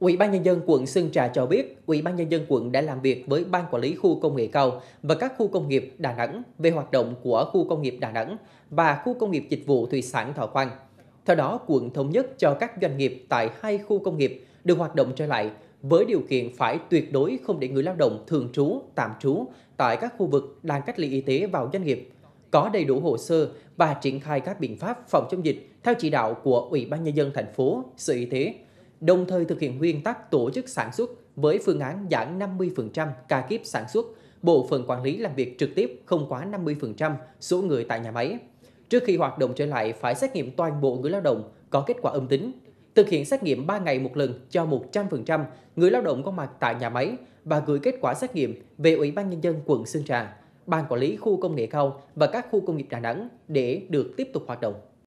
Ủy ban nhân dân quận Sơn Trà cho biết, Ủy ban nhân dân quận đã làm việc với ban quản lý khu công nghệ cao và các khu công nghiệp Đà Nẵng về hoạt động của khu công nghiệp Đà Nẵng và khu công nghiệp dịch vụ thủy sản Thọ Quang. Theo đó, quận thống nhất cho các doanh nghiệp tại hai khu công nghiệp được hoạt động trở lại với điều kiện phải tuyệt đối không để người lao động thường trú, tạm trú tại các khu vực đang cách ly y tế vào doanh nghiệp, có đầy đủ hồ sơ và triển khai các biện pháp phòng chống dịch theo chỉ đạo của Ủy ban nhân dân thành phố, Sở Y tế đồng thời thực hiện nguyên tắc tổ chức sản xuất với phương án giảm 50% ca kíp sản xuất, bộ phận quản lý làm việc trực tiếp không quá 50% số người tại nhà máy. Trước khi hoạt động trở lại phải xét nghiệm toàn bộ người lao động có kết quả âm tính, thực hiện xét nghiệm 3 ngày một lần cho 100% người lao động có mặt tại nhà máy và gửi kết quả xét nghiệm về Ủy ban Nhân dân quận Sơn Trà, Ban Quản lý Khu Công nghệ Cao và các khu công nghiệp Đà Nẵng để được tiếp tục hoạt động.